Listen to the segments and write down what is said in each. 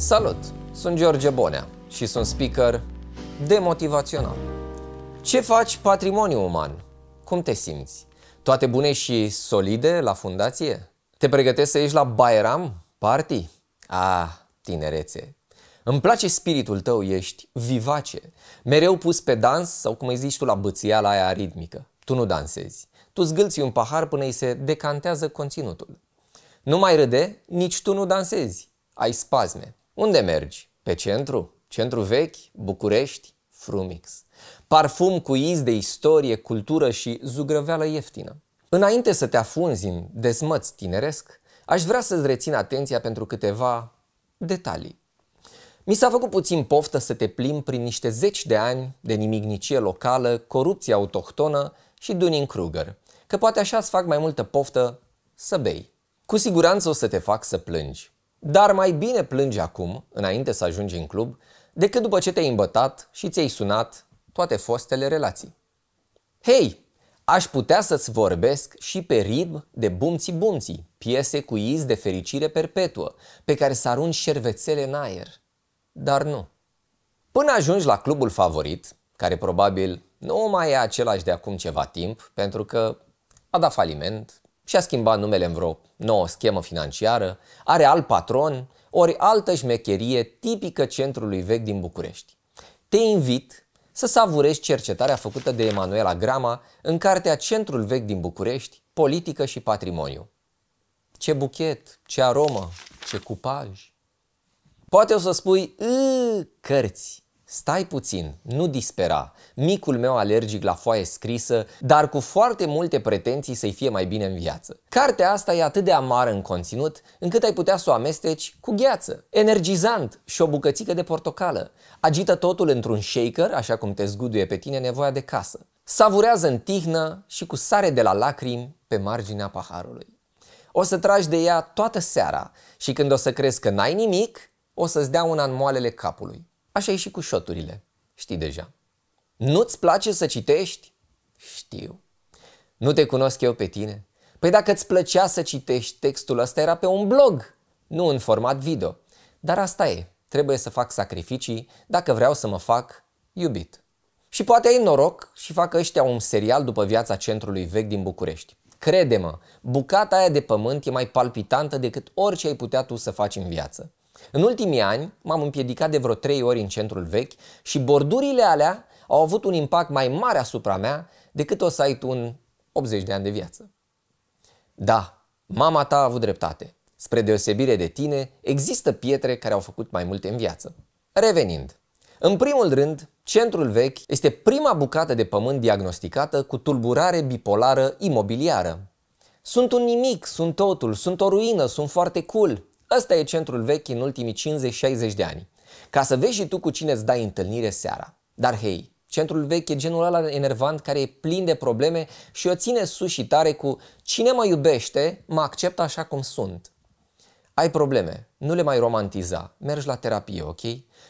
Salut! Sunt George Bonea și sunt speaker demotivațional. Ce faci patrimoniu uman? Cum te simți? Toate bune și solide la fundație? Te pregătești să ieși la Bairam? Party? Ah, tinerețe! Îmi place spiritul tău, ești vivace, mereu pus pe dans sau cum îi zici tu la la aia ritmică. Tu nu dansezi. Tu zgâlți un pahar până îi se decantează conținutul. Nu mai râde, nici tu nu dansezi. Ai spasme. Unde mergi? Pe centru? Centru vechi? București? Frumix. Parfum cu iz de istorie, cultură și zugrăveală ieftină. Înainte să te afunzi în dezmăț tineresc, aș vrea să-ți rețin atenția pentru câteva detalii. Mi s-a făcut puțin poftă să te plimbi prin niște zeci de ani de nimicnicie locală, corupție autohtonă și Dunning Kruger, că poate așa îți fac mai multă poftă să bei. Cu siguranță o să te fac să plângi. Dar mai bine plângi acum, înainte să ajungi în club, decât după ce te-ai îmbătat și ți-ai sunat toate fostele relații. Hei, aș putea să-ți vorbesc și pe ritm de bumții bumții, piese cu iz de fericire perpetuă, pe care să arunci șervețele în aer. Dar nu. Până ajungi la clubul favorit, care probabil nu mai e același de acum ceva timp, pentru că a dat faliment, și-a schimbat numele în vreo nouă schemă financiară, are alt patron, ori altă șmecherie tipică centrului vechi din București. Te invit să savurești cercetarea făcută de Emanuela Grama în cartea Centrul vechi din București, Politică și Patrimoniu. Ce buchet, ce aromă, ce cupaj! Poate o să spui, cărți, Stai puțin, nu dispera. Micul meu alergic la foaie scrisă, dar cu foarte multe pretenții să-i fie mai bine în viață. Cartea asta e atât de amară în conținut, încât ai putea să o amesteci cu gheață, energizant și o bucățică de portocală. Agită totul într-un shaker, așa cum te zguduie pe tine nevoia de casă. Savurează în tihnă și cu sare de la lacrimi pe marginea paharului. O să tragi de ea toată seara și când o să crezi că n-ai nimic, o să-ți dea una în moalele capului. Așa e și cu șoturile. Știi deja. Nu-ți place să citești? Știu. Nu te cunosc eu pe tine? Păi dacă îți plăcea să citești textul ăsta era pe un blog, nu în format video. Dar asta e. Trebuie să fac sacrificii dacă vreau să mă fac iubit. Și poate ai noroc și fac ăștia un serial după viața centrului vechi din București. Crede-mă, bucata aia de pământ e mai palpitantă decât orice ai putea tu să faci în viață. În ultimii ani m-am împiedicat de vreo trei ori în centrul vechi și bordurile alea au avut un impact mai mare asupra mea decât o să ai tu în 80 de ani de viață. Da, mama ta a avut dreptate. Spre deosebire de tine, există pietre care au făcut mai multe în viață. Revenind, în primul rând, centrul vechi este prima bucată de pământ diagnosticată cu tulburare bipolară imobiliară. Sunt un nimic, sunt totul, sunt o ruină, sunt foarte cool. Ăsta e centrul vechi în ultimii 50-60 de ani. Ca să vezi și tu cu cine îți dai întâlnire seara. Dar hei, centrul vechi e genul ăla enervant care e plin de probleme și o ține sus și tare cu cine mă iubește, mă acceptă așa cum sunt. Ai probleme, nu le mai romantiza, mergi la terapie, ok?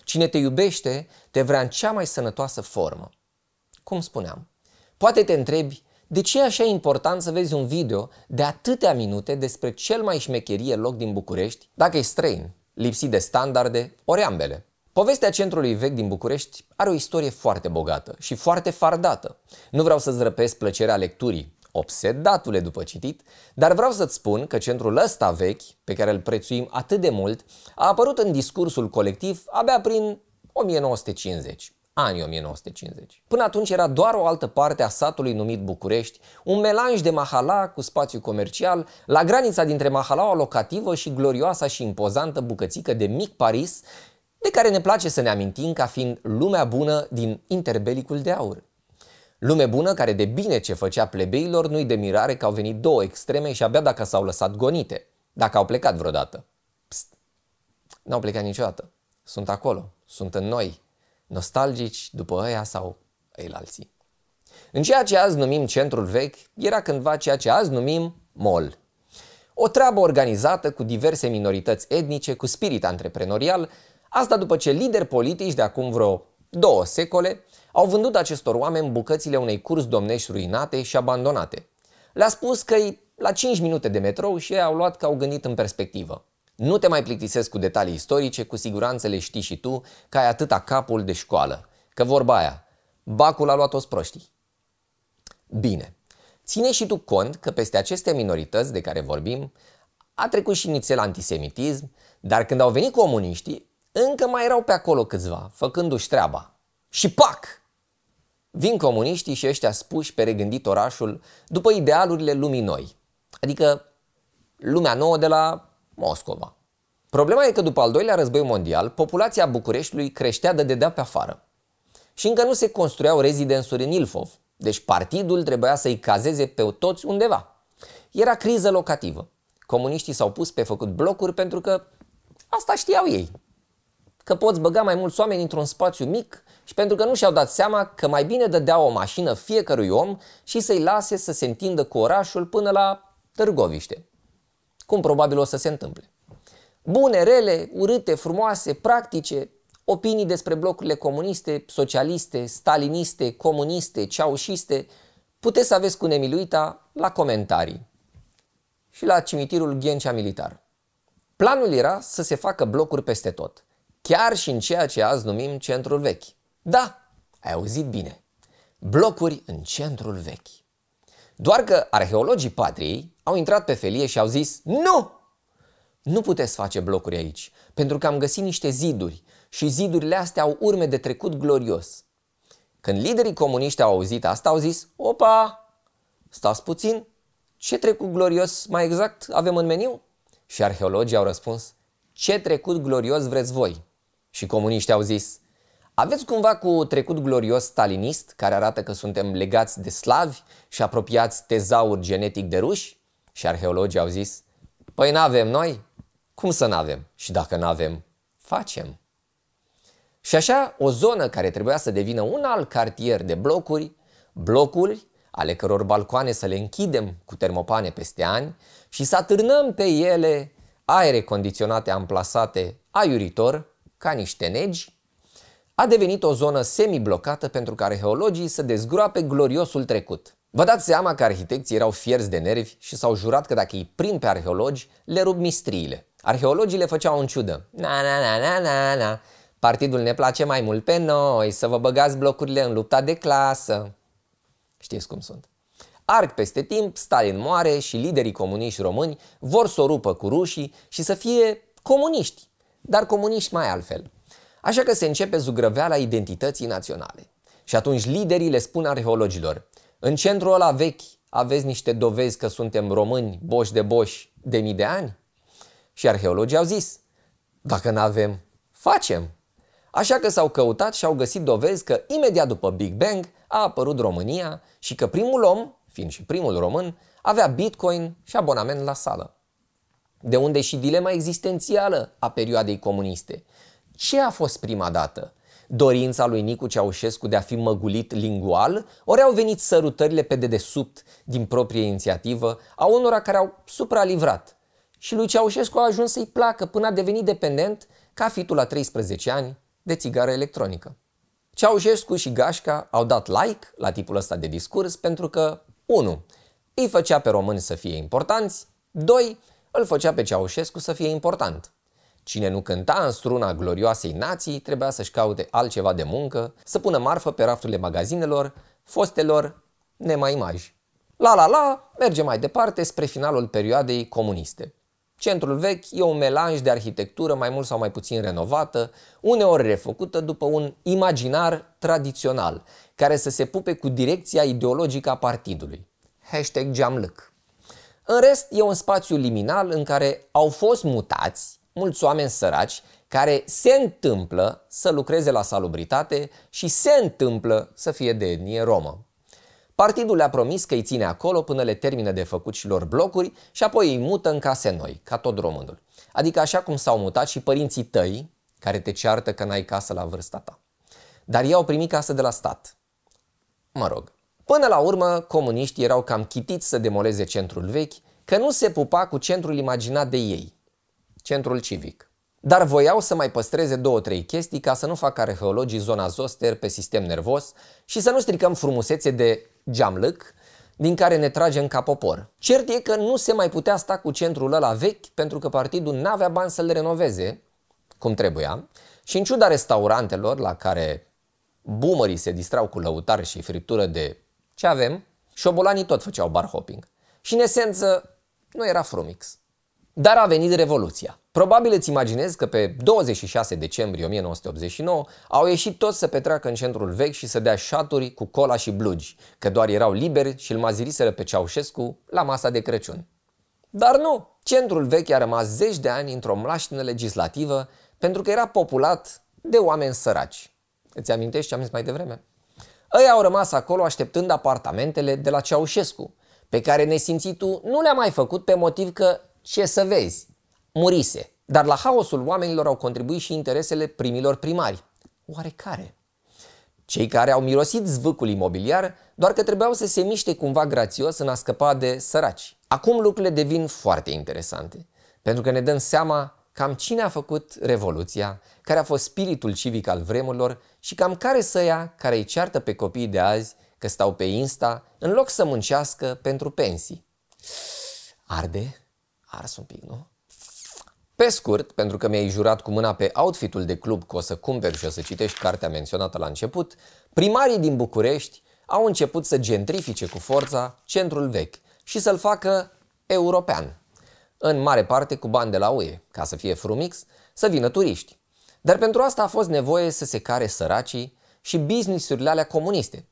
Cine te iubește, te vrea în cea mai sănătoasă formă. Cum spuneam, poate te întrebi de ce e așa important să vezi un video de atâtea minute despre cel mai șmecherie loc din București, dacă e străin, lipsit de standarde, ori ambele? Povestea centrului vechi din București are o istorie foarte bogată și foarte fardată. Nu vreau să-ți răpesc plăcerea lecturii, obsedatule după citit, dar vreau să-ți spun că centrul ăsta vechi, pe care îl prețuim atât de mult, a apărut în discursul colectiv abia prin 1950 anii 1950. Până atunci era doar o altă parte a satului numit București, un melanj de mahala cu spațiu comercial, la granița dintre mahalaua locativă și glorioasa și impozantă bucățică de mic Paris, de care ne place să ne amintim ca fiind lumea bună din interbelicul de aur. Lume bună care de bine ce făcea plebeilor nu-i de mirare că au venit două extreme și abia dacă s-au lăsat gonite, dacă au plecat vreodată. Psst, n-au plecat niciodată. Sunt acolo, sunt în noi, nostalgici după ăia sau ei alții. În ceea ce azi numim centrul vechi, era cândva ceea ce azi numim mall. O treabă organizată cu diverse minorități etnice, cu spirit antreprenorial, asta după ce lideri politici de acum vreo două secole au vândut acestor oameni bucățile unei curs domnești ruinate și abandonate. Le-a spus că la 5 minute de metrou și ei au luat că au gândit în perspectivă. Nu te mai plictisesc cu detalii istorice, cu siguranță le știi și tu că ai atâta capul de școală. Că vorba aia, bacul a luat o proștii. Bine, ține și tu cont că peste aceste minorități de care vorbim a trecut și nițel antisemitism, dar când au venit comuniștii, încă mai erau pe acolo câțiva, făcându-și treaba. Și pac! Vin comuniștii și ăștia spuși pe regândit orașul după idealurile lumii noi, adică lumea nouă de la Moscova. Problema e că după al doilea război mondial, populația Bucureștiului creștea de dedea pe afară. Și încă nu se construiau rezidențuri în Ilfov, deci partidul trebuia să-i cazeze pe toți undeva. Era criză locativă. Comuniștii s-au pus pe făcut blocuri pentru că asta știau ei. Că poți băga mai mulți oameni într-un spațiu mic și pentru că nu și-au dat seama că mai bine dădea o mașină fiecărui om și să-i lase să se întindă cu orașul până la Târgoviște cum probabil o să se întâmple. Bune, rele, urâte, frumoase, practice, opinii despre blocurile comuniste, socialiste, staliniste, comuniste, ceaușiste, puteți să aveți cu nemiluita la comentarii și la cimitirul Ghencea Militar. Planul era să se facă blocuri peste tot, chiar și în ceea ce azi numim centrul vechi. Da, ai auzit bine. Blocuri în centrul vechi. Doar că arheologii patriei au intrat pe felie și au zis Nu! Nu puteți face blocuri aici, pentru că am găsit niște ziduri și zidurile astea au urme de trecut glorios. Când liderii comuniști au auzit asta, au zis Opa! Stați puțin! Ce trecut glorios mai exact avem în meniu? Și arheologii au răspuns Ce trecut glorios vreți voi? Și comuniștii au zis aveți cumva cu trecut glorios stalinist, care arată că suntem legați de slavi și apropiați tezauri genetic de ruși? Și arheologii au zis, păi n-avem noi? Cum să n-avem? Și dacă n-avem, facem. Și așa, o zonă care trebuia să devină un alt cartier de blocuri, blocuri ale căror balcoane să le închidem cu termopane peste ani și să atârnăm pe ele aere condiționate amplasate aiuritor, ca niște negi, a devenit o zonă semi-blocată pentru ca arheologii să dezgroape gloriosul trecut. Vă dați seama că arhitecții erau fierți de nervi și s-au jurat că dacă îi prind pe arheologi, le rup mistriile. Arheologii le făceau în ciudă. Na, na, na, na, na, na. Partidul ne place mai mult pe noi, să vă băgați blocurile în lupta de clasă. Știți cum sunt. Arc peste timp, Stalin moare și liderii comuniști români vor să o rupă cu rușii și să fie comuniști, dar comuniști mai altfel. Așa că se începe zugrăveala identității naționale. Și atunci liderii le spun arheologilor, în centrul ăla vechi aveți niște dovezi că suntem români, boși de boși, de mii de ani? Și arheologii au zis, dacă nu avem, facem. Așa că s-au căutat și au găsit dovezi că imediat după Big Bang a apărut România și că primul om, fiind și primul român, avea bitcoin și abonament la sală. De unde și dilema existențială a perioadei comuniste – ce a fost prima dată? Dorința lui Nicu Ceaușescu de a fi măgulit lingual, ori au venit sărutările pe dedesubt din proprie inițiativă a unora care au supralivrat. Și lui Ceaușescu a ajuns să-i placă până a devenit dependent, ca fitul la 13 ani, de țigară electronică. Ceaușescu și Gașca au dat like la tipul ăsta de discurs pentru că 1. Îi făcea pe români să fie importanți, 2. Îl făcea pe Ceaușescu să fie important. Cine nu cânta în struna glorioasei nații trebuia să-și caute altceva de muncă, să pună marfă pe rafturile magazinelor, fostelor imagi. La la la merge mai departe spre finalul perioadei comuniste. Centrul vechi e un melanj de arhitectură mai mult sau mai puțin renovată, uneori refăcută după un imaginar tradițional, care să se pupe cu direcția ideologică a partidului. Hashtag geamlâc. În rest, e un spațiu liminal în care au fost mutați mulți oameni săraci care se întâmplă să lucreze la salubritate și se întâmplă să fie de etnie romă. Partidul le-a promis că îi ține acolo până le termină de făcut și lor blocuri și apoi îi mută în case noi, ca tot românul. Adică așa cum s-au mutat și părinții tăi, care te ceartă că n-ai casă la vârsta ta. Dar ei au primit casă de la stat. Mă rog. Până la urmă, comuniștii erau cam chitiți să demoleze centrul vechi, că nu se pupa cu centrul imaginat de ei, centrul civic. Dar voiau să mai păstreze două, trei chestii ca să nu facă arheologii zona zoster pe sistem nervos și să nu stricăm frumusețe de geamlâc din care ne trage ca popor. Cert e că nu se mai putea sta cu centrul ăla vechi pentru că partidul n-avea bani să-l renoveze cum trebuia și în ciuda restaurantelor la care boomerii se distrau cu lăutare și friptură de ce avem, șobolanii tot făceau bar hopping. Și în esență nu era frumix. Dar a venit Revoluția. Probabil îți imaginezi că pe 26 decembrie 1989 au ieșit toți să petreacă în centrul vechi și să dea șaturi cu cola și blugi, că doar erau liberi și îl maziriseră pe Ceaușescu la masa de Crăciun. Dar nu! Centrul vechi a rămas zeci de ani într-o mlaștină legislativă pentru că era populat de oameni săraci. Îți amintești ce am zis mai devreme? Ei au rămas acolo așteptând apartamentele de la Ceaușescu, pe care nesimțitul nu le-a mai făcut pe motiv că ce să vezi, murise. Dar la haosul oamenilor au contribuit și interesele primilor primari. Oarecare. Cei care au mirosit zvâcul imobiliar, doar că trebuiau să se miște cumva grațios în a scăpa de săraci. Acum lucrurile devin foarte interesante, pentru că ne dăm seama cam cine a făcut Revoluția, care a fost spiritul civic al vremurilor și cam care să ia care îi ceartă pe copiii de azi că stau pe Insta în loc să muncească pentru pensii. Arde? Ars un pic, nu? Pe scurt, pentru că mi-ai jurat cu mâna pe outfitul de club că o să cumperi și o să citești cartea menționată la început, primarii din București au început să gentrifice cu forța centrul vechi și să-l facă european, în mare parte cu bani de la UE, ca să fie frumix, să vină turiști. Dar pentru asta a fost nevoie să se care săracii și businessurile alea comuniste.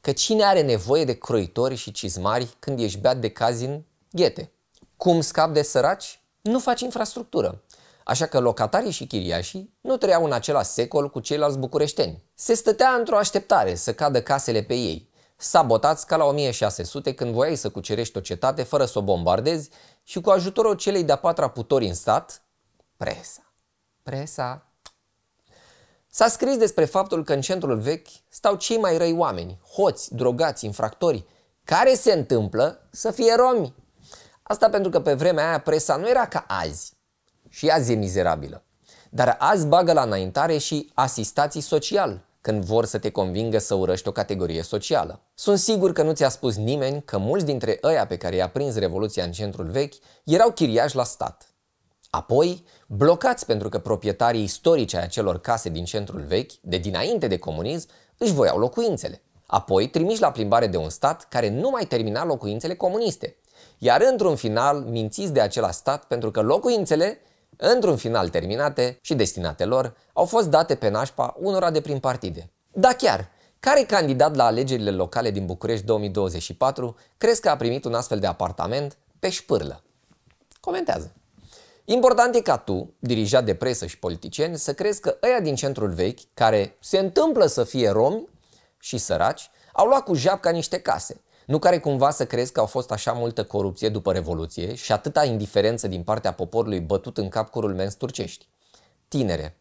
Că cine are nevoie de croitori și cizmari când ești beat de cazin ghete? Cum scap de săraci? Nu faci infrastructură. Așa că locatarii și chiriașii nu trăiau în același secol cu ceilalți bucureșteni. Se stătea într-o așteptare să cadă casele pe ei, sabotați ca la 1600 când voiai să cucerești o cetate fără să o bombardezi și cu ajutorul celei de-a patra putori în stat, presa. Presa. S-a scris despre faptul că în centrul vechi stau cei mai răi oameni, hoți, drogați, infractori, care se întâmplă să fie romi. Asta pentru că pe vremea aia presa nu era ca azi. Și azi e mizerabilă. Dar azi bagă la înaintare și asistații social, când vor să te convingă să urăști o categorie socială. Sunt sigur că nu ți-a spus nimeni că mulți dintre ăia pe care i-a prins Revoluția în centrul vechi erau chiriași la stat. Apoi, blocați pentru că proprietarii istorici ai acelor case din centrul vechi, de dinainte de comunism, își voiau locuințele. Apoi, trimiși la plimbare de un stat care nu mai termina locuințele comuniste, iar într-un final mințiți de acela stat pentru că locuințele, într-un final terminate și destinate lor, au fost date pe nașpa unora de prin partide. Da chiar, care candidat la alegerile locale din București 2024 crezi că a primit un astfel de apartament pe șpârlă? Comentează! Important e ca tu, dirijat de presă și politicieni, să crezi că ăia din centrul vechi, care se întâmplă să fie romi și săraci, au luat cu japca niște case, nu care cumva să crezi că au fost așa multă corupție după Revoluție și atâta indiferență din partea poporului bătut în cap curul mens turcești. Tinere,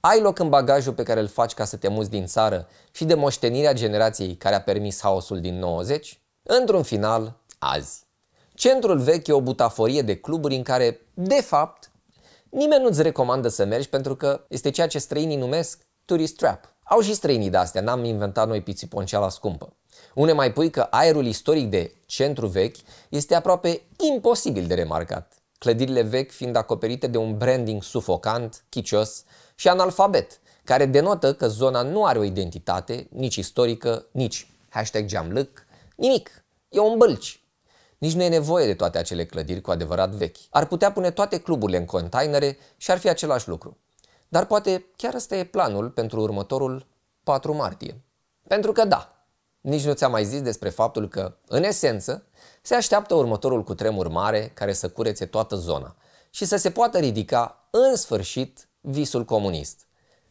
ai loc în bagajul pe care îl faci ca să te muți din țară și de moștenirea generației care a permis haosul din 90? Într-un final, azi. Centrul vechi e o butaforie de cluburi în care, de fapt, nimeni nu-ți recomandă să mergi pentru că este ceea ce străinii numesc tourist trap. Au și străinii de astea, n-am inventat noi pițiponceala scumpă. Une mai pui că aerul istoric de centru vechi este aproape imposibil de remarcat, clădirile vechi fiind acoperite de un branding sufocant, chicios și analfabet, care denotă că zona nu are o identitate, nici istorică, nici hashtag geamlâc, nimic. E un bălci. Nici nu e nevoie de toate acele clădiri cu adevărat vechi. Ar putea pune toate cluburile în containere și ar fi același lucru. Dar poate chiar ăsta e planul pentru următorul 4 martie. Pentru că da, nici nu ți a mai zis despre faptul că, în esență, se așteaptă următorul cutremur mare care să curețe toată zona și să se poată ridica, în sfârșit, visul comunist.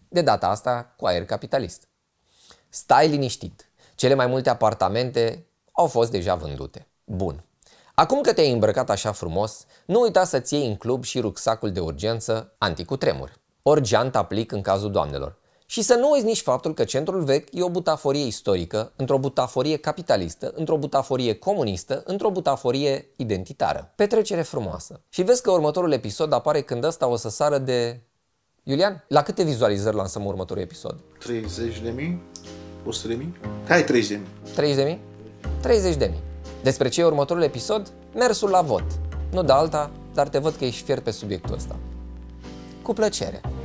De data asta, cu aer capitalist. Stai liniștit. Cele mai multe apartamente au fost deja vândute. Bun. Acum că te-ai îmbrăcat așa frumos, nu uita să-ți iei în club și rucsacul de urgență anticutremur. Orgeant aplic în cazul doamnelor. Și să nu uiți nici faptul că centrul vechi e o butaforie istorică, într-o butaforie capitalistă, într-o butaforie comunistă, într-o butaforie identitară. Petrecere frumoasă. Și vezi că următorul episod apare când ăsta o să sară de... Iulian, la câte vizualizări lansăm următorul episod? 30 de mii? 100 de mii? Hai 30 de mii. 30 de mii? 30 de mii. Despre ce e următorul episod? Mersul la vot. Nu de alta, dar te văd că ești fier pe subiectul ăsta. Cu plăcere!